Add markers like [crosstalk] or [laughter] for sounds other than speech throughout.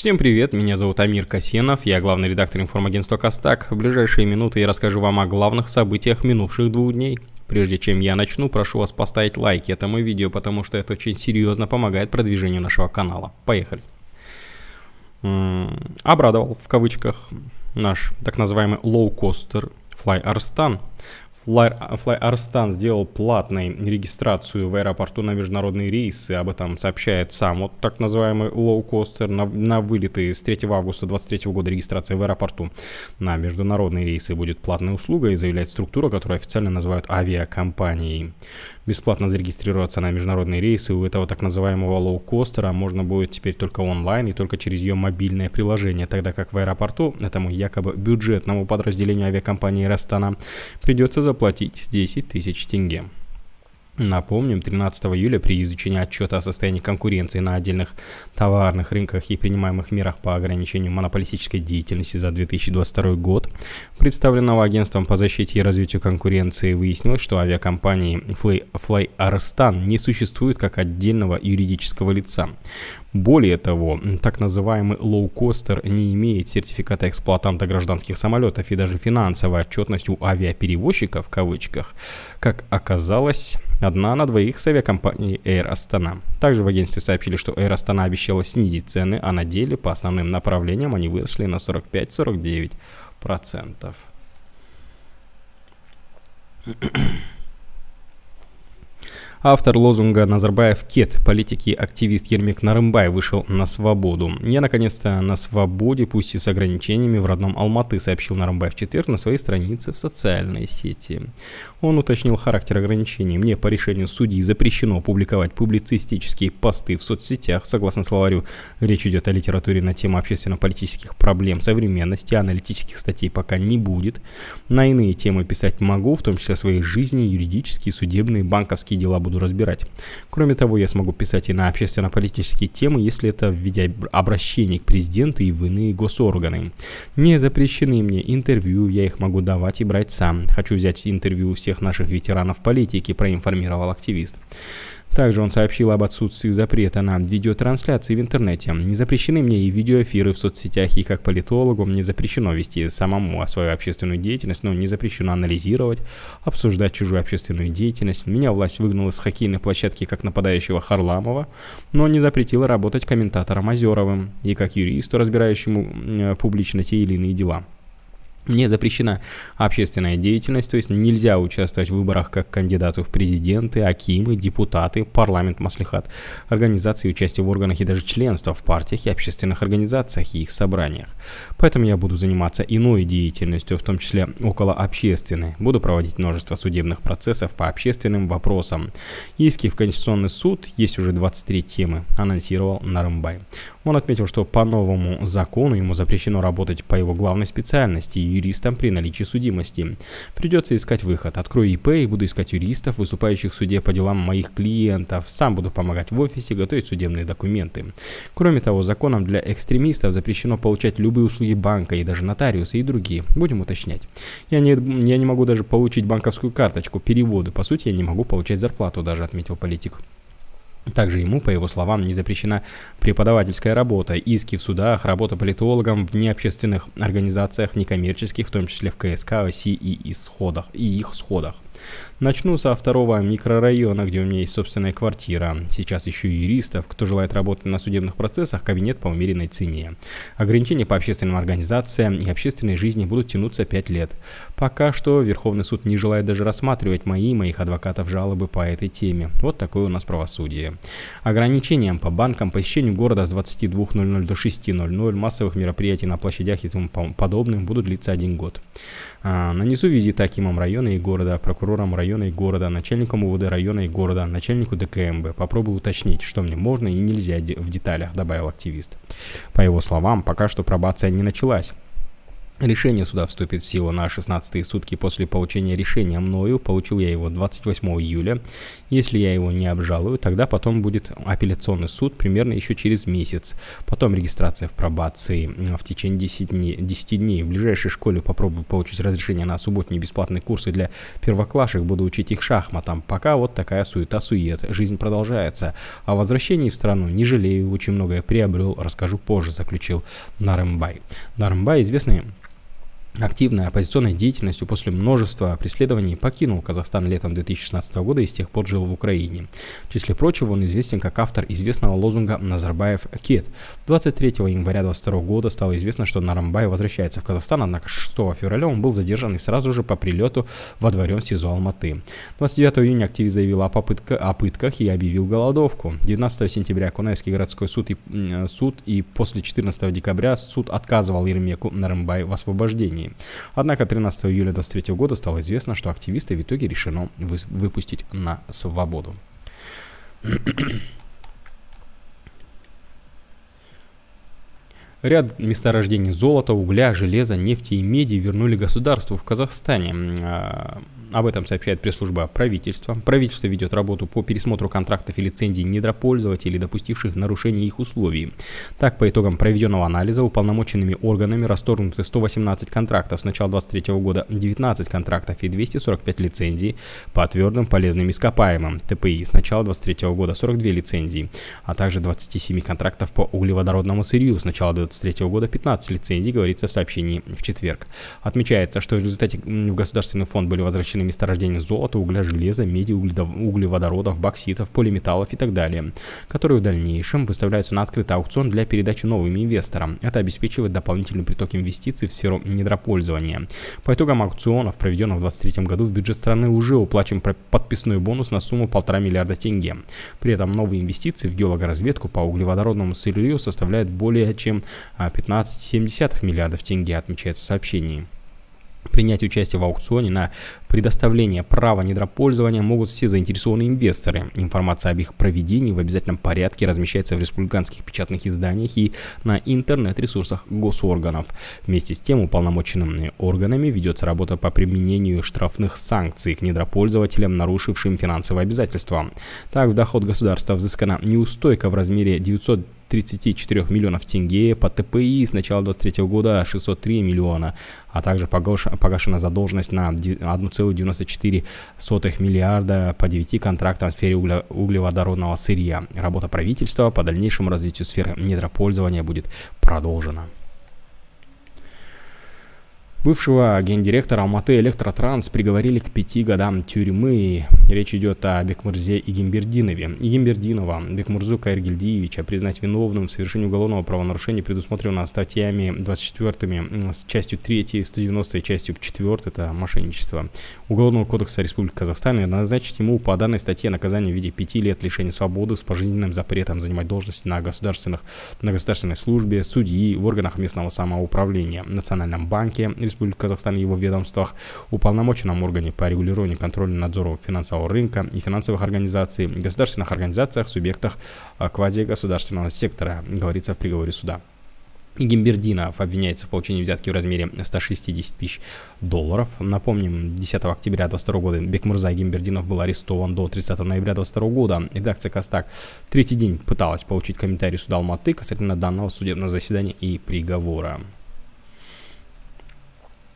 Всем привет, меня зовут Амир Касенов, я главный редактор информагентства Костак. В ближайшие минуты я расскажу вам о главных событиях минувших двух дней. Прежде чем я начну, прошу вас поставить лайки этому видео, потому что это очень серьезно помогает продвижению нашего канала. Поехали. Обрадовал, в кавычках, наш так называемый лоукостер Fly Arstan. FlyArstan сделал платной регистрацию в аэропорту на международные рейсы. Об этом сообщает сам вот так называемый лоукостер на, на вылеты с 3 августа 2023 года регистрация в аэропорту на международные рейсы будет платной услугой, заявляет структура, которую официально называют авиакомпанией. Бесплатно зарегистрироваться на международные рейсы у этого так называемого лоукостера можно будет теперь только онлайн и только через ее мобильное приложение, тогда как в аэропорту этому якобы бюджетному подразделению авиакомпании Растана придется заплатить 10 тысяч тенге. Напомним, 13 июля при изучении отчета о состоянии конкуренции на отдельных товарных рынках и принимаемых мерах по ограничению монополистической деятельности за 2022 год, представленного Агентством по защите и развитию конкуренции, выяснилось, что авиакомпании Fly, Fly Arstan не существует как отдельного юридического лица. Более того, так называемый лоукостер не имеет сертификата эксплуатанта гражданских самолетов и даже финансовой отчетностью авиаперевозчика в кавычках, как оказалось, одна на двоих с авиакомпанией Air Astana. Также в агентстве сообщили, что Air Astana обещала снизить цены, а на деле по основным направлениям они выросли на 45-49%. процентов автор лозунга «Назарбаев Кет» политик и активист Ермек Нарымбай вышел на свободу. «Я наконец-то на свободе, пусть и с ограничениями в родном Алматы», сообщил Нарымбай в четверг на своей странице в социальной сети. Он уточнил характер ограничений. «Мне по решению судьи запрещено публиковать публицистические посты в соцсетях. Согласно словарю, речь идет о литературе на тему общественно-политических проблем современности, аналитических статей пока не будет. На иные темы писать могу, в том числе о своей жизни, юридические, судебные, банковские дела буду буду разбирать. Кроме того, я смогу писать и на общественно-политические темы, если это в виде обращений к президенту и в иные госорганы. Не запрещены мне интервью, я их могу давать и брать сам. Хочу взять интервью у всех наших ветеранов политики, проинформировал активист. Также он сообщил об отсутствии запрета на видеотрансляции в интернете. Не запрещены мне и видеоэфиры в соцсетях, и как политологу мне запрещено вести самому а свою общественную деятельность, но ну, не запрещено анализировать, обсуждать чужую общественную деятельность. Меня власть выгнала с хоккейной площадки как нападающего Харламова, но не запретила работать комментатором Озеровым и как юристу, разбирающему э, публично те или иные дела не запрещена общественная деятельность, то есть нельзя участвовать в выборах как кандидату в президенты, акимы, депутаты, парламент, маслихат, организации участия в органах и даже членства в партиях и общественных организациях и их собраниях. Поэтому я буду заниматься иной деятельностью, в том числе около общественной. Буду проводить множество судебных процессов по общественным вопросам. Иски в Конституционный суд есть уже 23 темы, анонсировал Нарымбай. Он отметил, что по новому закону ему запрещено работать по его главной специальности – юристом при наличии судимости. Придется искать выход. Открою ИП и буду искать юристов, выступающих в суде по делам моих клиентов. Сам буду помогать в офисе готовить судебные документы. Кроме того, законом для экстремистов запрещено получать любые услуги банка и даже нотариуса и другие. Будем уточнять. Я не, я не могу даже получить банковскую карточку, переводы. По сути, я не могу получать зарплату даже, отметил политик. Также ему, по его словам, не запрещена преподавательская работа, иски в судах, работа политологом в необщественных организациях, некоммерческих, в том числе в КСК, ОСИ и, исходах, и их сходах. Начну со второго микрорайона, где у меня есть собственная квартира. Сейчас еще юристов, кто желает работать на судебных процессах, кабинет по умеренной цене. Ограничения по общественным организациям и общественной жизни будут тянуться 5 лет. Пока что Верховный суд не желает даже рассматривать мои и моих адвокатов жалобы по этой теме. Вот такое у нас правосудие. Ограничениям по банкам, посещению города с 22.00 до 6.00, массовых мероприятий на площадях и тому подобным будут длиться один год. А, нанесу визит акимам района и города, прокурорам района и города, начальникам УВД района и города, начальнику ДКМБ. Попробую уточнить, что мне можно и нельзя в деталях, добавил активист. По его словам, пока что пробация не началась. Решение суда вступит в силу на 16 сутки после получения решения мною. Получил я его 28 июля. Если я его не обжалую, тогда потом будет апелляционный суд примерно еще через месяц. Потом регистрация в пробации э, в течение 10 дней. 10 дней. В ближайшей школе попробую получить разрешение на субботние бесплатные курсы для первоклашек. Буду учить их шахматам. Пока вот такая суета-сует. Жизнь продолжается. О возвращении в страну не жалею. Очень многое приобрел. Расскажу позже, заключил Нарымбай. Нарымбай известный активной оппозиционной деятельностью после множества преследований покинул Казахстан летом 2016 года и с тех пор жил в Украине. В числе прочего, он известен как автор известного лозунга «Назарбаев Кет». 23 января 2022 года стало известно, что Нарамбай возвращается в Казахстан, однако 6 февраля он был задержан и сразу же по прилету во дворе в СИЗО Алматы. 29 июня активист заявил о, попытка, о пытках и объявил голодовку. 19 сентября Кунаевский городской суд и, суд и после 14 декабря суд отказывал Ермеку Нарамбай в освобождении. Германии. Однако 13 июля 2023 года стало известно, что активисты в итоге решено выпустить на свободу. Ряд месторождений золота, угля, железа, нефти и меди вернули государству в Казахстане. А, об этом сообщает пресс-служба правительства. Правительство ведет работу по пересмотру контрактов и лицензий недропользователей, допустивших нарушение их условий. Так, по итогам проведенного анализа, уполномоченными органами расторгнуты 118 контрактов, с начала 2023 года 19 контрактов и 245 лицензий по твердым полезным ископаемым ТПИ, с начала 2023 года 42 лицензии, а также 27 контрактов по углеводородному сырью, с начала 2023 года 15 лицензий, говорится в сообщении в четверг. Отмечается, что в результате в государственный фонд были возвращены месторождения золота, угля, железа, меди, углеводородов, бокситов, полиметаллов и так далее, которые в дальнейшем выставляются на открытый аукцион для передачи новым инвесторам. Это обеспечивает дополнительный приток инвестиций в сферу недропользования. По итогам аукционов, проведенных в 2023 году, в бюджет страны уже уплачен подписной бонус на сумму полтора миллиарда тенге. При этом новые инвестиции в геологоразведку по углеводородному сырью составляют более чем 15,7 а, миллиардов тенге, отмечается в сообщении. Принять участие в аукционе на предоставление права недропользования могут все заинтересованные инвесторы. Информация об их проведении в обязательном порядке размещается в республиканских печатных изданиях и на интернет-ресурсах госорганов. Вместе с тем уполномоченными органами ведется работа по применению штрафных санкций к недропользователям, нарушившим финансовые обязательства. Так, в доход государства взыскана неустойка в размере 900 34 миллионов тенге, по ТПИ с начала 2023 года 603 миллиона, а также погашена задолженность на 1,94 миллиарда по 9 контрактам в сфере угле углеводородного сырья. Работа правительства по дальнейшему развитию сферы недропользования будет продолжена. Бывшего гендиректора Алматы Электротранс приговорили к пяти годам тюрьмы. Речь идет о Бекмурзе Игимбердинове. Гимбердинова, Бекмурзу Кайргильдиевича признать виновным в совершении уголовного правонарушения, предусмотренного статьями 24 с частью 3, 190 и частью 4, это мошенничество, Уголовного кодекса Республики Казахстан и назначить ему по данной статье наказание в виде пяти лет лишения свободы с пожизненным запретом занимать должность на, государственных, на государственной службе, судьи, в органах местного самоуправления, Национальном банке, Республики Казахстан и его ведомствах, уполномоченном органе по регулированию контролю и надзору финансового рынка и финансовых организаций, государственных организациях, субъектах а, квазигосударственного сектора, говорится в приговоре суда. Гимбердинов обвиняется в получении взятки в размере 160 тысяч долларов. Напомним, 10 октября 2022 года Бекмурза Гимбердинов был арестован до 30 ноября 2022 года. Редакция Кастак третий день пыталась получить комментарий суда Алматы касательно данного судебного заседания и приговора.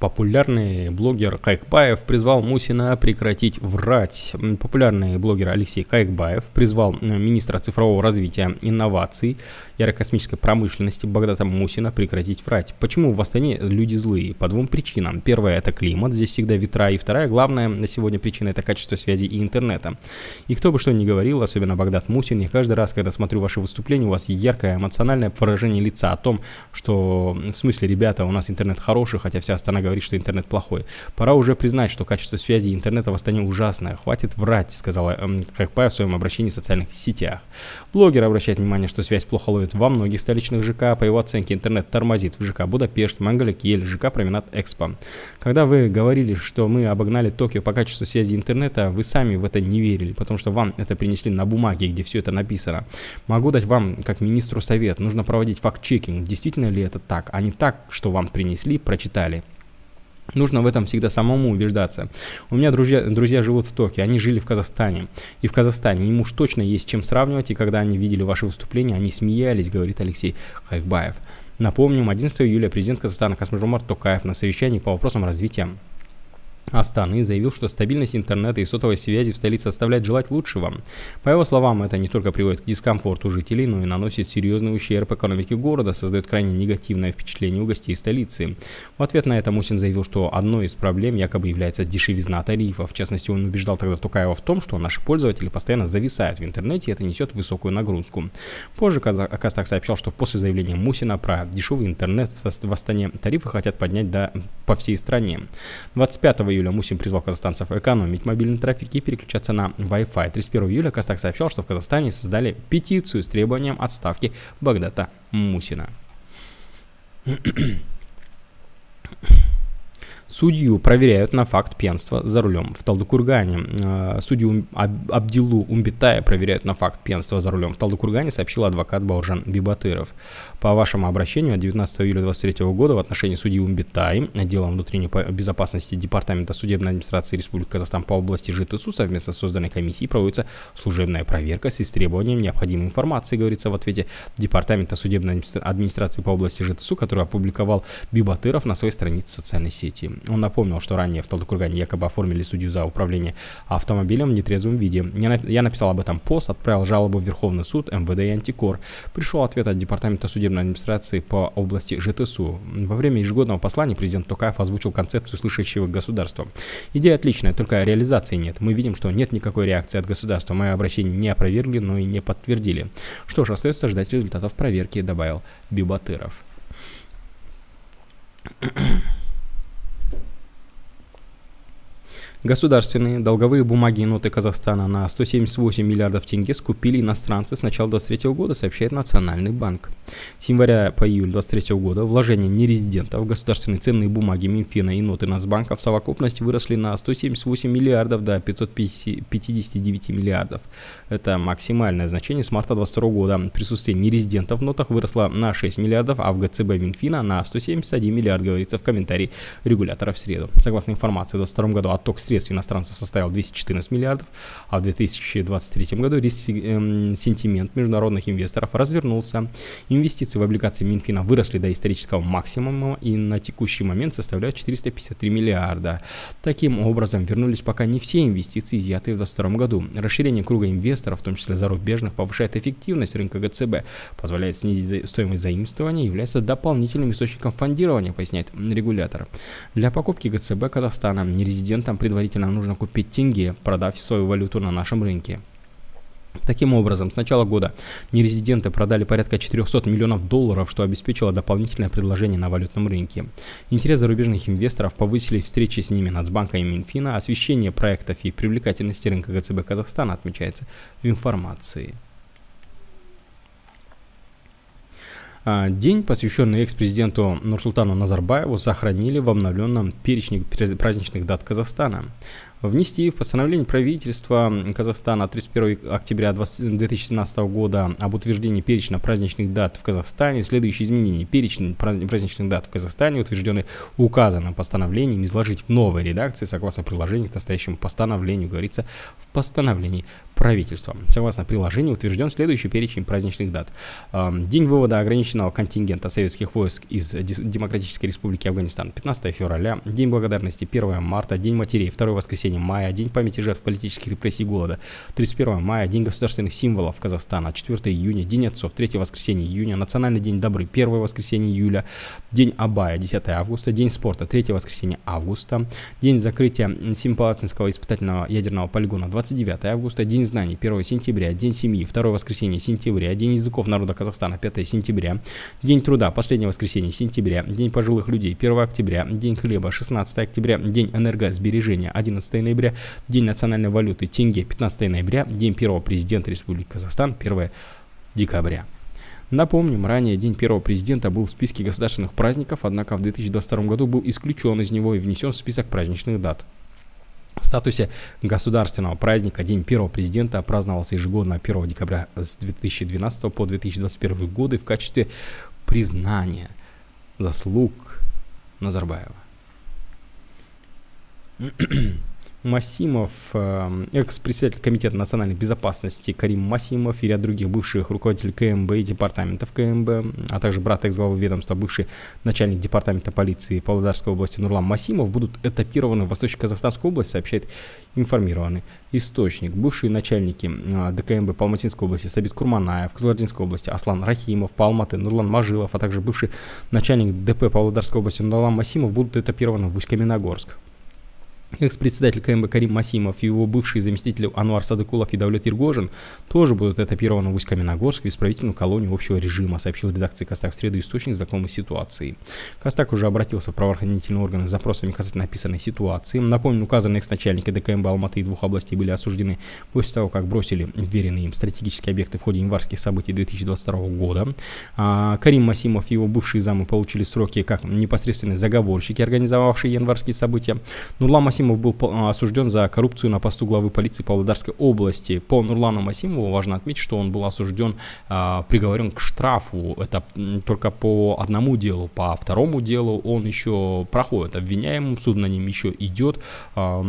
Популярный блогер Кайкбаев призвал Мусина прекратить врать. Популярный блогер Алексей Кайкбаев призвал э, министра цифрового развития, инноваций и аэрокосмической промышленности Богдата Мусина прекратить врать. Почему в Астане люди злые? По двум причинам. Первая – это климат, здесь всегда ветра. И вторая, главная на сегодня причина – это качество связи и интернета. И кто бы что ни говорил, особенно Богдат Мусин, я каждый раз, когда смотрю ваши выступления, у вас яркое эмоциональное выражение лица о том, что в смысле, ребята, у нас интернет хороший, хотя вся Астана говорит, что интернет плохой. Пора уже признать, что качество связи и интернета в Астане ужасное. Хватит врать, сказала эм, Кхакпая в своем обращении в социальных сетях. Блогер обращает внимание, что связь плохо ловит во многих столичных ЖК. По его оценке, интернет тормозит в ЖК Будапешт, Мангале, Киель, ЖК Променад Экспо. Когда вы говорили, что мы обогнали Токио по качеству связи интернета, вы сами в это не верили, потому что вам это принесли на бумаге, где все это написано. Могу дать вам, как министру, совет. Нужно проводить факт-чекинг, действительно ли это так, а не так, что вам принесли, прочитали. Нужно в этом всегда самому убеждаться. У меня друзья, друзья живут в Токио, они жили в Казахстане. И в Казахстане им уж точно есть чем сравнивать, и когда они видели ваши выступления, они смеялись, говорит Алексей Хайкбаев. Напомним, 11 июля президент Казахстана Касмжумар Токаев на совещании по вопросам развития Астаны заявил, что стабильность интернета и сотовой связи в столице оставляет желать лучшего. По его словам, это не только приводит к дискомфорту жителей, но и наносит серьезный ущерб экономике города, создает крайне негативное впечатление у гостей столицы. В ответ на это Мусин заявил, что одной из проблем якобы является дешевизна тарифов. В частности, он убеждал тогда Тукаева в том, что наши пользователи постоянно зависают в интернете, и это несет высокую нагрузку. Позже Казак сообщал, что после заявления Мусина про дешевый интернет в Астане тарифы хотят поднять до, по всей стране. 25 июля июля Мусин призвал казахстанцев экономить мобильный трафик и переключаться на Wi-Fi. 31 июля Казтак сообщал, что в Казахстане создали петицию с требованием отставки Багдата Мусина. Судью проверяют на факт пьянства за рулем в Талдыкургане. Э, судью Абдилу Умбитая проверяют на факт пьянства за рулем в Талдыкургане, сообщил адвокат Бауржан Бибатыров. По вашему обращению от 19 июля 2023 года в отношении судьи Умбитаи, отделом внутренней безопасности Департамента судебной администрации Республики Казахстан по области ЖИТСУ совместно с созданной комиссией проводится служебная проверка с истребованием необходимой информации, говорится в ответе Департамента судебной администрации по области ЖИТСУ, который опубликовал Бибатыров на своей странице в социальной сети. Он напомнил, что ранее в Талдыкургане якобы оформили судью за управление автомобилем в нетрезвом виде. Я, написал об этом пост, отправил жалобу в Верховный суд, МВД и Антикор. Пришел ответ от Департамента судебной администрации по области ЖТСУ. Во время ежегодного послания президент Токаев озвучил концепцию слышащего государства. Идея отличная, только реализации нет. Мы видим, что нет никакой реакции от государства. Мое обращение не опровергли, но и не подтвердили. Что ж, остается ждать результатов проверки, добавил Бибатыров. Государственные долговые бумаги и ноты Казахстана на 178 миллиардов тенге скупили иностранцы с начала 2023 года, сообщает Национальный банк. С января по июль 2023 года вложения нерезидентов в государственные ценные бумаги Минфина и ноты Нацбанка в совокупности выросли на 178 миллиардов до 559 миллиардов. Это максимальное значение с марта 2022 года. Присутствие нерезидентов в нотах выросло на 6 миллиардов, а в ГЦБ Минфина на 171 миллиард, говорится в комментарии регулятора в среду. Согласно информации, в 2022 году отток средств иностранцев составил 214 миллиардов, а в 2023 году эм, сентимент международных инвесторов развернулся. Инвестиции в облигации Минфина выросли до исторического максимума и на текущий момент составляют 453 миллиарда. Таким образом, вернулись пока не все инвестиции, изъятые в 2022 году. Расширение круга инвесторов, в том числе зарубежных, повышает эффективность рынка ГЦБ, позволяет снизить стоимость заимствования и является дополнительным источником фондирования, поясняет регулятор. Для покупки ГЦБ Казахстана нерезидентам предварительно производителям нужно купить тенге, продав свою валюту на нашем рынке. Таким образом, с начала года нерезиденты продали порядка 400 миллионов долларов, что обеспечило дополнительное предложение на валютном рынке. Интерес зарубежных инвесторов повысили встречи с ними Нацбанка и Минфина, освещение проектов и привлекательности рынка ГЦБ Казахстана отмечается в информации. А, день, посвященный экс-президенту Нурсултану Назарбаеву, сохранили в обновленном перечне праздничных дат Казахстана внести в постановление правительства Казахстана от 31 октября 2017 года об утверждении перечня праздничных дат в Казахстане следующие изменения. перечня праздничных дат в Казахстане, утвержденный указанным постановлением, изложить в новой редакции согласно приложению к настоящему постановлению, говорится в постановлении правительства. Согласно приложению утвержден следующий перечень праздничных дат. Эм, день вывода ограниченного контингента советских войск из Демократической Республики Афганистан 15 февраля, День благодарности 1 марта, День матерей 2 воскресенья воскресенье мая, День памяти жертв политических репрессий и голода, 31 мая, День государственных символов Казахстана, 4 июня, День отцов, 3 воскресенье июня, Национальный день добры, 1 воскресенье июля, День Абая, 10 августа, День спорта, 3 воскресенье августа, День закрытия Симпалацинского испытательного ядерного полигона, 29 августа, День знаний, 1 сентября, День семьи, 2 воскресенье сентября, День языков народа Казахстана, 5 сентября, День труда, последнее воскресенье сентября, День пожилых людей, 1 октября, День хлеба, 16 октября, День энергосбережения, 11 ноября, День национальной валюты тенге 15 ноября, День первого президента Республики Казахстан 1 декабря. Напомним, ранее День первого президента был в списке государственных праздников, однако в 2022 году был исключен из него и внесен в список праздничных дат. В статусе государственного праздника День первого президента праздновался ежегодно 1 декабря с 2012 по 2021 годы в качестве признания заслуг Назарбаева. Масимов, эм, экс-председатель Комитета национальной безопасности Карим Масимов и ряд других бывших руководителей КМБ и департаментов КМБ, а также брат экс-главы ведомства, бывший начальник департамента полиции Павлодарской области Нурлан Масимов, будут этапированы в Восточно-Казахстанскую область, сообщает информированный источник. Бывшие начальники э, ДКМБ по Алматинской области Сабит Курманаев, Казардинской области Аслан Рахимов, Палматы Нурлан Мажилов, а также бывший начальник ДП Павлодарской области Нурлан Масимов будут этапированы в Усть-Каменогорск. Экс-председатель КМБ Карим Масимов и его бывшие заместители Анвар Садыкулов и Давлет Иргожин тоже будут этапированы в Усть-Каменогорск в исправительную колонию общего режима, сообщил редакции Костак в среду источник знакомой ситуации. Костак уже обратился в правоохранительные органы с запросами касательно описанной ситуации. Напомню, указанные экс-начальники ДКМБ Алматы и двух областей были осуждены после того, как бросили веренные им стратегические объекты в ходе январских событий 2022 года. А Карим Масимов и его бывшие замы получили сроки как непосредственные заговорщики, организовавшие январские события. Нурла Масимов Масимов был а, осужден за коррупцию на посту главы полиции Павлодарской области. По Нурлану Масимову важно отметить, что он был осужден, а, приговорен к штрафу. Это только по одному делу. По второму делу он еще проходит обвиняемым, суд на ним еще идет. А,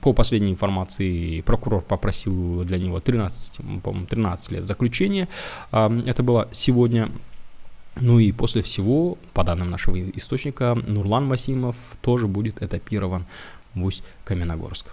по последней информации прокурор попросил для него 13, 13 лет заключения. Это было сегодня. Ну и после всего, по данным нашего источника, Нурлан Масимов тоже будет этапирован Бусь-Каменогорск.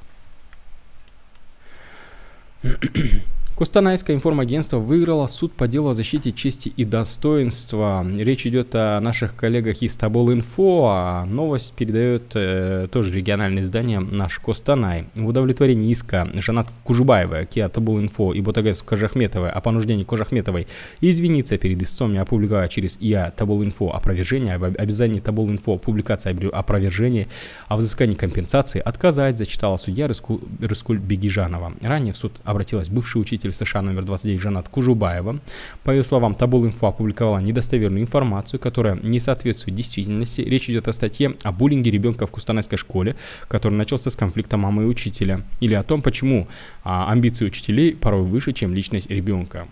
Кустанайское информагентство выиграло суд по делу о защите чести и достоинства. Речь идет о наших коллегах из Табол-Инфо, а новость передает э, тоже региональное издание «Наш Костанай». В удовлетворении иска Жанат Кужубаева, Киа Табол-Инфо и Ботагайс Кожахметова о понуждении Кожахметовой извиниться перед истцом и опубликовать через ИА Табол-Инфо опровержение, об обязании Табол-Инфо публикации опровержения, о взыскании компенсации отказать, зачитала судья Рыскуль, Рыскуль Бегижанова. Ранее в суд обратилась бывший учитель следователь США номер 29 Жанат Кужубаева. По ее словам, Табул-Инфо опубликовала недостоверную информацию, которая не соответствует действительности. Речь идет о статье о буллинге ребенка в Кустанайской школе, который начался с конфликта мамы и учителя, или о том, почему а, амбиции учителей порой выше, чем личность ребенка.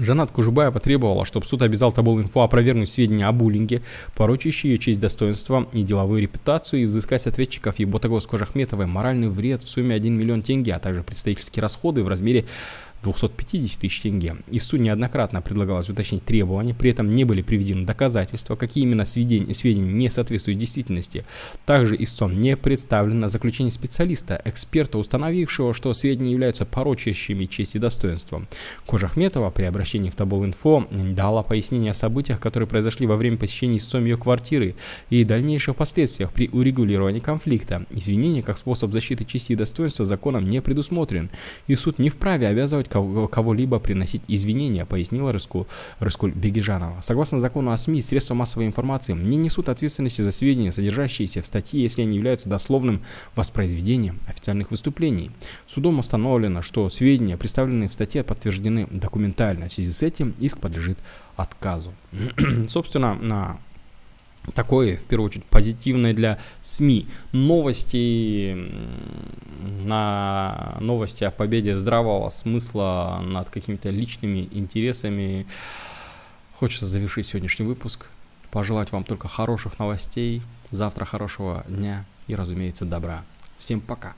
Жанат от Кужубая потребовала, чтобы суд обязал Табул-Инфо опровергнуть сведения о буллинге, порочащие ее честь достоинство и деловую репутацию, и взыскать с ответчиков Еботагос Кожахметовой моральный вред в сумме 1 миллион тенге, а также представительские расходы в размере 250 тысяч тенге. ИСУ неоднократно предлагалось уточнить требования, при этом не были приведены доказательства, какие именно сведения, сведения не соответствуют действительности. Также истцом не представлено заключение специалиста, эксперта, установившего, что сведения являются порочащими честь и достоинство. Кожахметова при обращении в Табул инфо дала пояснение о событиях, которые произошли во время посещения истцом ее квартиры и дальнейших последствиях при урегулировании конфликта. Извинения как способ защиты чести и достоинства законом не предусмотрен, и суд не вправе обязывать кого-либо приносить извинения, пояснила Рыскуль, Рыскуль Бегежанова. Согласно закону о СМИ, средства массовой информации не несут ответственности за сведения, содержащиеся в статье, если они являются дословным воспроизведением официальных выступлений. Судом установлено, что сведения, представленные в статье, подтверждены документально. В связи с этим иск подлежит отказу. [clears throat] Собственно, на такой, в первую очередь, позитивной для СМИ. Новости, на новости о победе здравого смысла над какими-то личными интересами. Хочется завершить сегодняшний выпуск. Пожелать вам только хороших новостей, завтра хорошего дня и, разумеется, добра. Всем пока!